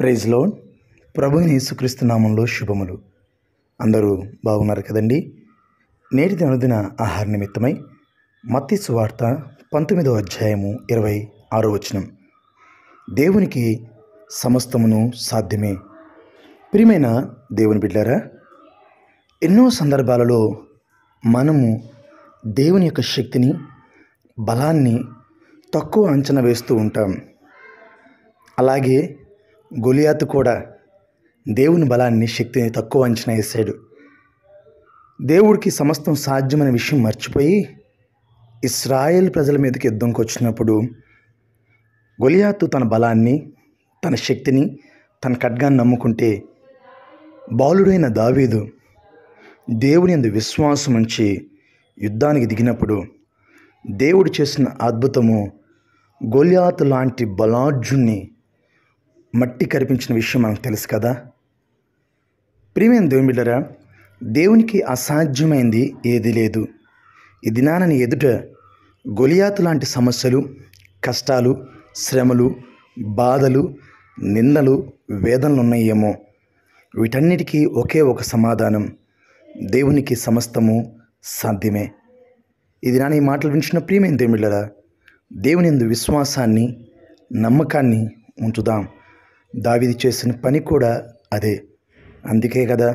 praise లో ప్రభుని యేసుక్రీస్తు నామంలో శుభములు అందరూ బాగున్నారు కదండి నేటి అనుదిన ఆహార నిమిత్తమై మత్తి సువార్త పంతొమ్మిదో అధ్యాయము ఇరవై ఆరో వచనం దేవునికి సమస్తమును సాధ్యమే ప్రియమైన దేవుని బిడ్డారా ఎన్నో సందర్భాలలో మనము దేవుని యొక్క శక్తిని బలాన్ని తక్కువ అంచనా వేస్తూ ఉంటాం అలాగే గొలియాత్ కూడా దేవుని బలాన్ని శక్తిని తక్కువ అంచనా వేశాడు దేవుడికి సమస్తం సాధ్యమైన విషయం మర్చిపోయి ఇస్రాయేల్ ప్రజల మీదకి యుద్ధంకి వచ్చినప్పుడు గొలియాతు తన బలాన్ని తన శక్తిని తన ఖడ్గాన్ని నమ్ముకుంటే బాలుడైన దావీదు దేవుని అందు విశ్వాసం ఉంచి యుద్ధానికి దిగినప్పుడు దేవుడు చేసిన అద్భుతము గొలియాత్ లాంటి బలార్జుని మట్టి కరిపించిన విషయం మనకు తెలుసు కదా ప్రియమైన దేవుమిళ్ళరా దేవునికి అసాధ్యమైంది ఏది లేదు ఈ దినానని ఎదుట గొలియాతు లాంటి సమస్యలు కష్టాలు శ్రమలు బాధలు నిందలు వేదనలు ఉన్నాయేమో వీటన్నిటికీ ఒకే ఒక సమాధానం దేవునికి సమస్తము సాధ్యమే ఇది నాని ఈ మాటలు వినిచిన ప్రియమైన దేవుళ్ళరా దేవుని విశ్వాసాన్ని నమ్మకాన్ని ఉంచుదాం దావిది చేసిన పని కూడా అదే అందుకే కదా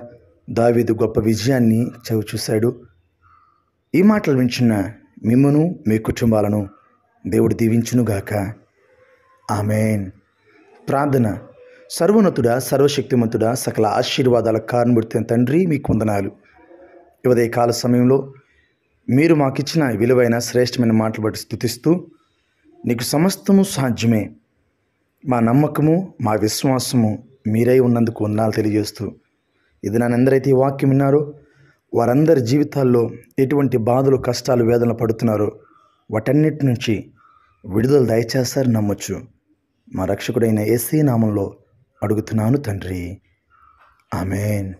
దావిదు గొప్ప విజయాన్ని చవి చూశాడు ఈ మాటలు వించిన మిమ్మను మీ కుటుంబాలను దేవుడు దీవించునుగాక ఆమెన్ ప్రార్థన సర్వోన్నతుడా సర్వశక్తిమంతుడా సకల ఆశీర్వాదాల కారణబడితే తండ్రి మీకు వందనాలు ఇవదే కాల సమయంలో మీరు మాకిచ్చిన విలువైన శ్రేష్టమైన మాటలు బట్టి స్థుతిస్తూ నీకు సమస్తము సాధ్యమే మా నమ్మకము మా విశ్వాసము మీరై ఉన్నందుకు ఉన్నాలు తెలియజేస్తూ ఇది నానందరైతే ఈ వాక్యం విన్నారో వారందరి జీవితాల్లో ఎటువంటి బాధలు కష్టాలు వేదనలు పడుతున్నారో వాటన్నిటి నుంచి విడుదల దయచేస్తారు నమ్మొచ్చు మా రక్షకుడైన ఏసీ నామంలో అడుగుతున్నాను తండ్రి ఆమెన్